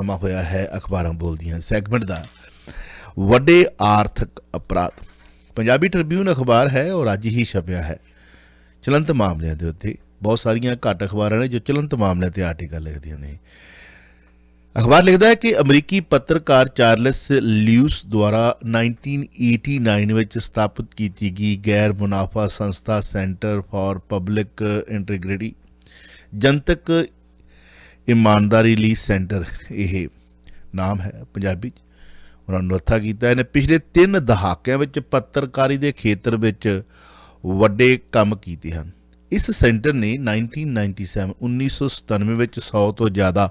ਸਮਾਂ ਹੋਇਆ ਹੈ ਅਖਬਾਰਾਂ ਬੋਲਦੀਆਂ ਸੈਗਮੈਂਟ ਦਾ ਵੱਡੇ ਆਰਥਿਕ ਅਪਰਾਧ ਪੰਜਾਬੀ ਟ੍ਰਿਬਿਊਨ ਅਖਬਾਰ ਹੈ ਔਰ ਅੱਜ ਹੀ ਛਪਿਆ ਹੈ ਚਲੰਤ ਮਾਮਲਿਆਂ ਦੇ ਉੱਤੇ ਬਹੁਤ ਸਾਰੀਆਂ ਘੱਟ ਅਖਬਾਰਾਂ ਨੇ ਜੋ ਚਲੰਤ ਮਾਮਲਿਆਂ ਤੇ ਆਰਟੀਕਲ ਲਿਖਦੀਆਂ ਨੇ ਅਖਬਾਰ ਲਿਖਦਾ ਹੈ ਕਿ ਅਮਰੀਕੀ ਪੱਤਰਕਾਰ ਚਾਰਲਸ ਲਿਊਸ ਦੁਆਰਾ 1989 ਵਿੱਚ ਸਥਾਪਿਤ ਕੀਤੀ ਗਈ ਗੈਰ ਮੁਨਾਫਾ ਸੰਸਥਾ ਸੈਂਟਰ ਫਾਰ ਪਬਲਿਕ ਇੰਟੀਗ੍ਰਿਟੀ ਜਨਤਕ ਇਮਾਨਦਾਰੀ ਲਈ ਸੈਂਟਰ ਇਹ ਨਾਮ ਹੈ ਪੰਜਾਬੀ ਚ ਉਹਨਾਂ ਨੂੰ ਰੱਥਾ ਕੀਤਾ ਇਹਨੇ ਪਿਛਲੇ 3 ਦਹਾਕਿਆਂ ਵਿੱਚ ਪੱਤਰਕਾਰੀ ਦੇ ਖੇਤਰ ਵਿੱਚ ਵੱਡੇ ਕੰਮ ਕੀਤੇ ਹਨ ਇਸ ਸੈਂਟਰ ਨੇ 1997 1997 ਵਿੱਚ 100 ਤੋਂ ਜ਼ਿਆਦਾ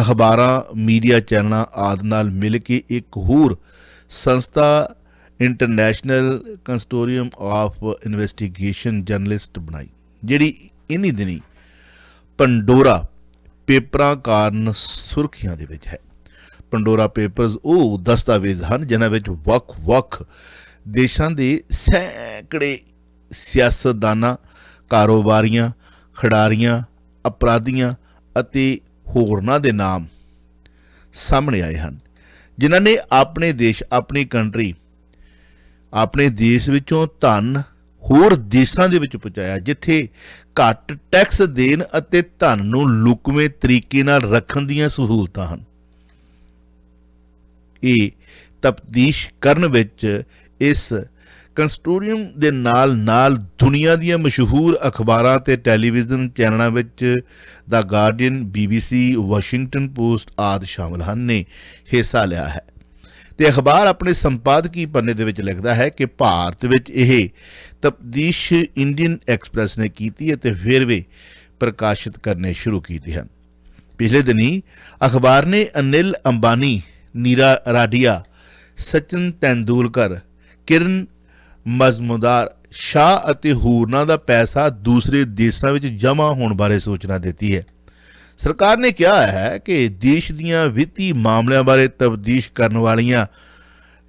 ਅਖਬਾਰਾਂ ਮੀਡੀਆ ਚੈਨਲਾਂ ਆਦਿ ਨਾਲ ਮਿਲ ਕੇ ਇੱਕ ਹੋਰ ਸੰਸਥਾ international consortium of investigation journalist ਬਣਾਈ ਜਿਹੜੀ ਇਨੀ ਦਿਨੀ ਪੰਡੋਰਾ ਪੇਪਰਾਂ ਕਾਰਨ ਸੁਰਖੀਆਂ ਦੇ ਵਿੱਚ ਹੈ ਪੰਡੋਰਾ ਪੇਪਰਸ ਉਹ ਦਸਤਾਵੇਜ਼ ਹਨ ਜਿਨ੍ਹਾਂ ਵਿੱਚ ਵੱਖ-ਵੱਖ ਦੇਸ਼ਾਂ ਦੇ ਸੈਂਕੜੇ ਸਿਆਸਤਦਾਨਾਂ ਕਾਰੋਬਾਰੀਆਂ ਖਿਡਾਰੀਆਂ ਅਪਰਾਧੀਆਂ ਅਤੇ ਹੋਰਨਾਂ ਦੇ ਨਾਮ ਸਾਹਮਣੇ ਆਏ ਹਨ ਜਿਨ੍ਹਾਂ ਨੇ ਆਪਣੇ ਦੇਸ਼ ਆਪਣੀ ਕੰਟਰੀ ਆਪਣੇ ਦੇਸ਼ ਵਿੱਚੋਂ ਧਨ ਹੋਰ ਦੇਸ਼ਾਂ ਦੇ ਵਿੱਚ ਪਹੁੰਚਾਇਆ ਜਿੱਥੇ ਘੱਟ ਟੈਕਸ ਦੇਣ ਅਤੇ ਧਨ ਨੂੰ ਲੁਕਵੇਂ ਤਰੀਕੇ ਨਾਲ ਰੱਖਣ ਦੀਆਂ ਸਹੂਲਤਾਂ ਹਨ ਇਹ ਤਪਦੀਸ਼ ਕਰਨ ਵਿੱਚ ਇਸ ਕੰਸਟੋਰੀਅਮ ਦੇ ਨਾਲ ਨਾਲ ਦੁਨੀਆ ਦੀਆਂ ਮਸ਼ਹੂਰ ਅਖਬਾਰਾਂ ਤੇ ਟੈਲੀਵਿਜ਼ਨ ਚੈਨਲਾਂ ਵਿੱਚ ਦਾ ਗਾਰਡੀਅਨ ਬੀਬੀਸੀ ਵਾਸ਼ਿੰਗਟਨ ਪੋਸਟ ਆਦਿ ਸ਼ਾਮਲ ਹਨ ਨੇ ਹਿੱਸਾ ਲਿਆ ਹੈ ਤੇ ਅਖਬਾਰ ਆਪਣੇ ਸੰਪਾਦਕੀ ਪੰਨੇ ਦੇ ਵਿੱਚ ਲਿਖਦਾ ਹੈ ਕਿ ਭਾਰਤ ਵਿੱਚ ਇਹ ਤਬਦੀਸ਼ ਇੰਡੀਅਨ ਐਕਸਪ੍ਰੈਸ ਨੇ ਕੀਤੀ ਅਤੇ ਵੀ ਪ੍ਰਕਾਸ਼ਿਤ ਕਰਨੇ ਸ਼ੁਰੂ ਕੀਤੇ ਹਨ ਪਿਛਲੇ ਦਿਨੀ ਅਖਬਾਰ ਨੇ ਅਨਿਲ ਅੰਬਾਨੀ ਨੀਰਾ ਰਾਡੀਆ ਸਚਿਨ ਤੈਂਦੂਲਕਰ ਕਿਰਨ ਮਜ਼ਮੁਦਾਰ ਸ਼ਾਹ ਅਤੇ ਹੂਰਨਾ ਦਾ ਪੈਸਾ ਦੂਸਰੇ ਦੇਸ਼ਾਂ ਵਿੱਚ ਜਮ੍ਹਾਂ ਹੋਣ ਬਾਰੇ ਸੂਚਨਾ ਦਿੱਤੀ ਹੈ ਸਰਕਾਰ ਨੇ ਕਿਹਾ ਹੈ ਕਿ ਦੇਸ਼ ਦੀਆਂ ਵਿੱਤੀ ਮਾਮਲਿਆਂ ਬਾਰੇ ਤਬਦੀਸ਼ ਕਰਨ ਵਾਲੀਆਂ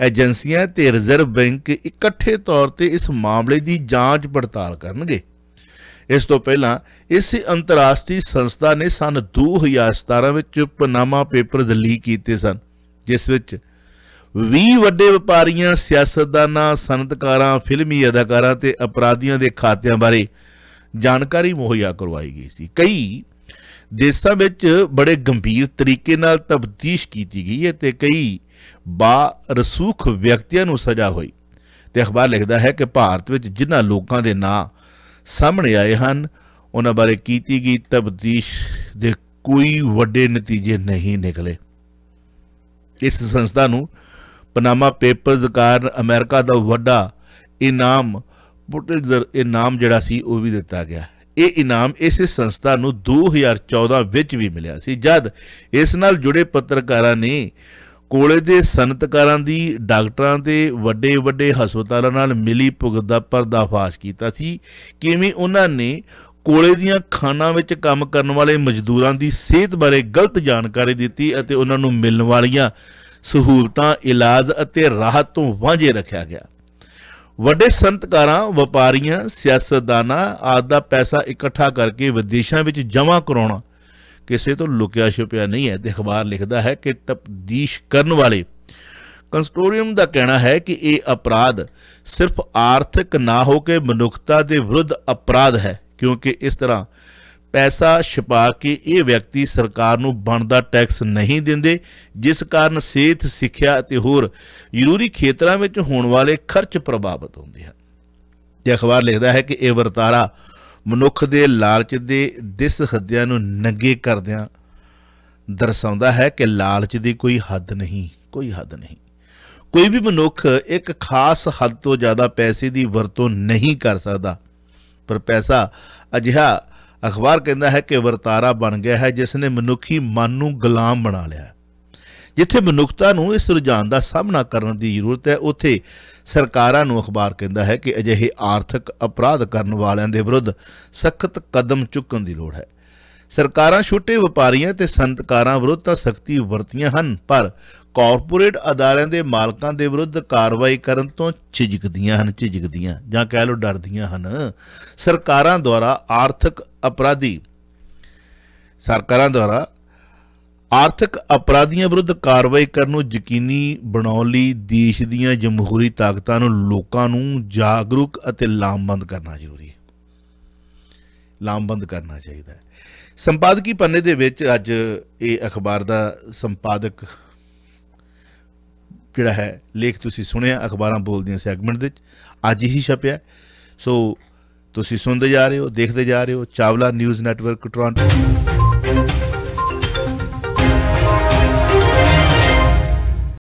ਏਜੰਸੀਆਂ ਤੇ ਰਿਜ਼ਰਵ ਬੈਂਕ ਇਕੱਠੇ ਤੌਰ ਤੇ ਇਸ ਮਾਮਲੇ ਦੀ ਜਾਂਚ ਪੜਤਾਲ ਕਰਨਗੇ ਇਸ ਤੋਂ ਪਹਿਲਾਂ ਇਸ ਅੰਤਰਰਾਸ਼ਟਰੀ ਸੰਸਥਾ ਨੇ ਸਨ 2017 ਵਿੱਚ ਪਨਾਮਾ ਪੇਪਰਸ ਲੀਕ ਕੀਤੇ ਸਨ ਜਿਸ ਵਿੱਚ 20 ਵੱਡੇ ਵਪਾਰੀਆਂ ਸਿਆਸਤਦਾਨਾਂ ਸੰਤਕਾਰਾਂ ਫਿਲਮੀ ਅਦਾਕਾਰਾਂ ਤੇ ਅਪਰਾਧੀਆਂ ਦੇ ਖਾਤਿਆਂ ਬਾਰੇ ਜਾਣਕਾਰੀ ਮੁਹੱਈਆ ਕਰਵਾਈ ਗਈ ਸੀ ਕਈ ਦੇਸ਼ਾਂ ਵਿੱਚ ਬੜੇ ਗੰਭੀਰ ਤਰੀਕੇ ਨਾਲ ਤਬਦੀਸ਼ ਕੀਤੀ ਗਈ ਹੈ ਤੇ ਕਈ ਬਾ ਰਸੂਖ ਵਿਅਕਤੀਆਂ ਨੂੰ ਸਜ਼ਾ ਹੋਈ ਤੇ ਅਖਬਾਰ ਲਿਖਦਾ ਹੈ ਕਿ ਭਾਰਤ ਵਿੱਚ ਜਿਨ੍ਹਾਂ ਲੋਕਾਂ ਦੇ ਨਾਂ ਸਾਹਮਣੇ ਆਏ ਹਨ ਉਹਨਾਂ ਬਾਰੇ ਕੀਤੀ ਗਈ ਤਬਦੀਸ਼ ਦੇ ਕੋਈ ਵੱਡੇ ਨਤੀਜੇ ਨਹੀਂ ਨਿਕਲੇ ਇਸ ਸੰਸਥਾ ਨੂੰ ਪਨਾਮਾ ਪੇਪਰਜ਼ ਕਾਰਨ ਅਮਰੀਕਾ ਦਾ ਵੱਡਾ ਇਨਾਮ ਪੁਟਲਜ਼ਰ ਇਨਾਮ ਜਿਹੜਾ ਸੀ ਉਹ ਵੀ ਦਿੱਤਾ ਗਿਆ ਇਹ ਇਨਾਮ ਇਸੇ ਸੰਸਥਾ ਨੂੰ 2014 ਵਿੱਚ ਵੀ ਮਿਲਿਆ ਸੀ ਜਦ ਇਸ ਨਾਲ ਜੁੜੇ ਪੱਤਰਕਾਰਾਂ ਨੇ ਕੋਲੇ ਦੇ ਸਨਤਕਾਰਾਂ ਦੀ ਡਾਕਟਰਾਂ ਦੇ ਵੱਡੇ ਵੱਡੇ ਹਸਪਤਾਲਾਂ ਨਾਲ ਮਿਲੀ ਭੁਗਤ ਦਾ ਪਰਦਾਫਾਸ਼ ਕੀਤਾ ਸੀ ਕਿਵੇਂ ਉਹਨਾਂ ਨੇ ਕੋਲੇ ਦੀਆਂ ਖਾਨਾਂ ਵਿੱਚ ਕੰਮ ਕਰਨ ਵਾਲੇ ਮਜ਼ਦੂਰਾਂ ਦੀ ਸਿਹਤ ਬਾਰੇ ਗਲਤ ਜਾਣਕਾਰੀ ਦਿੱਤੀ ਅਤੇ ਉਹਨਾਂ ਨੂੰ ਮਿਲਣ ਵਾਲੀਆਂ ਸਹੂਲਤਾਂ ਇਲਾਜ ਅਤੇ ਰਾਹਤ ਤੋਂ ਵਾਂਝੇ ਰੱਖਿਆ ਗਿਆ ਵੱਡੇ ਸੰਤਕਾਰਾਂ ਵਪਾਰੀਆਂ ਸਿਆਸਤਦਾਨਾਂ ਆਦ ਦਾ ਪੈਸਾ ਇਕੱਠਾ ਕਰਕੇ ਵਿਦੇਸ਼ਾਂ ਵਿੱਚ ਜਮ੍ਹਾਂ ਕਰਾਉਣਾ ਕਿਸੇ ਤੋਂ ਲੁਕਿਆ ਛੁਪਿਆ ਨਹੀਂ ਹੈ ਤੇ ਅਖਬਾਰ ਲਿਖਦਾ ਹੈ ਕਿ ਤਪਦੀਸ਼ ਕਰਨ ਵਾਲੇ ਕੰਸਟੋਰੀਅਮ ਦਾ ਕਹਿਣਾ ਹੈ ਕਿ ਇਹ ਅਪਰਾਧ ਸਿਰਫ ਆਰਥਿਕ ਨਾ ਹੋ ਕੇ ਮਨੁੱਖਤਾ ਦੇ ਵਿਰੁੱਧ ਅਪਰਾਧ ਹੈ ਕਿਉਂਕਿ ਇਸ ਤਰ੍ਹਾਂ ਪੈਸਾ ਛਪਾ ਕੇ ਇਹ ਵਿਅਕਤੀ ਸਰਕਾਰ ਨੂੰ ਬਣਦਾ ਟੈਕਸ ਨਹੀਂ ਦਿੰਦੇ ਜਿਸ ਕਾਰਨ ਸਿਹਤ ਸਿੱਖਿਆ ਅਤੇ ਹੋਰ ਜ਼ਰੂਰੀ ਖੇਤਰਾਂ ਵਿੱਚ ਹੋਣ ਵਾਲੇ ਖਰਚ ਪ੍ਰਭਾਵਿਤ ਹੁੰਦੇ ਹਨ ਇਹ ਅਖਬਾਰ ਲਿਖਦਾ ਹੈ ਕਿ ਇਹ ਵਰਤਾਰਾ ਮਨੁੱਖ ਦੇ ਲਾਲਚ ਦੇ ਦਿਸ ਹੱਦਿਆਂ ਨੂੰ ਨੰਗੇ ਕਰਦਿਆਂ ਦਰਸਾਉਂਦਾ ਹੈ ਕਿ ਲਾਲਚ ਦੀ ਕੋਈ ਹੱਦ ਨਹੀਂ ਕੋਈ ਹੱਦ ਨਹੀਂ ਕੋਈ ਵੀ ਮਨੁੱਖ ਇੱਕ ਖਾਸ ਹੱਦ ਤੋਂ ਜ਼ਿਆਦਾ ਪੈਸੇ ਦੀ ਵਰਤੋਂ ਨਹੀਂ ਕਰ ਸਕਦਾ ਪਰ ਪੈਸਾ ਅਜਿਹਾ ਅਖਬਾਰ ਕਹਿੰਦਾ ਹੈ ਕਿ ਵਰਤਾਰਾ ਬਣ ਗਿਆ ਹੈ ਜਿਸ ਨੇ ਮਨੁੱਖੀ ਮਨ ਨੂੰ ਗੁਲਾਮ ਬਣਾ ਲਿਆ ਜਿੱਥੇ ਮਨੁੱਖਤਾ ਨੂੰ ਇਸ ਰੁਝਾਨ ਦਾ ਸਾਹਮਣਾ ਕਰਨ ਦੀ ਜ਼ਰੂਰਤ ਹੈ ਉੱਥੇ ਸਰਕਾਰਾਂ ਨੂੰ ਅਖਬਾਰ ਕਹਿੰਦਾ ਹੈ ਕਿ ਅਜਿਹੇ ਆਰਥਿਕ ਅਪਰਾਧ ਕਰਨ ਵਾਲਿਆਂ ਦੇ ਵਿਰੁੱਧ ਸਖਤ ਕਦਮ ਚੁੱਕਣ ਦੀ ਲੋੜ ਹੈ ਸਰਕਾਰਾਂ ਛੋਟੇ ਵਪਾਰੀਆਂ ਤੇ ਸੰਤਕਾਰਾਂ ਵਿਰੁੱਧ ਤਾਂ ਸਖਤੀ ਵਰਤੀਆਂ ਹਨ ਪਰ ਕਾਰਪੋਰੇਟ ਅਦਾਰਿਆਂ ਦੇ ਮਾਲਕਾਂ ਦੇ ਵਿਰੁੱਧ ਕਾਰਵਾਈ ਕਰਨ ਤੋਂ ਝਿਜਕਦੀਆਂ ਹਨ ਝਿਜਕਦੀਆਂ ਜਾਂ ਕਹਿ ਲਓ ਡਰਦੀਆਂ ਹਨ ਸਰਕਾਰਾਂ ਦੁਆਰਾ ਆਰਥਿਕ ਅਪਰਾਧੀ ਸਰਕਾਰਾਂ ਦੁਆਰਾ ਆਰਥਿਕ ਅਪਰਾਧੀਆਂ ਵਿਰੁੱਧ ਕਾਰਵਾਈ ਕਰਨ ਨੂੰ ਯਕੀਨੀ ਬਣਾਉਣ ਲਈ ਦੇਸ਼ ਦੀਆਂ ਜਮਹੂਰੀ ਤਾਕਤਾਂ ਨੂੰ ਲੋਕਾਂ ਨੂੰ ਜਾਗਰੂਕ ਅਤੇ ਲਾਮਬੰਦ ਕਰਨਾ ਜ਼ਰੂਰੀ ਹੈ ਲਾਮਬੰਦ ਕਰਨਾ ਚਾਹੀਦਾ ਹੈ ਸੰਪਾਦਕੀ ਪੰਨੇ ਦੇ ਵਿੱਚ ਅੱਜ ਇਹ ਅਖਬਾਰ ਦਾ ਸੰਪਾਦਕ ਜਿਹੜਾ ਹੈ ਲੇਖ ਤੁਸੀਂ ਸੁਣਿਆ ਅਖਬਾਰਾਂ ਬੋਲਦੀਆਂ ਸੈਗਮੈਂਟ ਦੇ ਵਿੱਚ ਅੱਜ ਹੀ ਛਪਿਆ ਸੋ ਤੁਸੀਂ ਸੁਣਦੇ ਜਾ ਰਹੇ ਹੋ ਦੇਖਦੇ ਜਾ ਰਹੇ ਹੋ ਚਾਵਲਾ ਨਿਊਜ਼ ਨੈਟਵਰਕ ਟੋਰਾਂਟੋ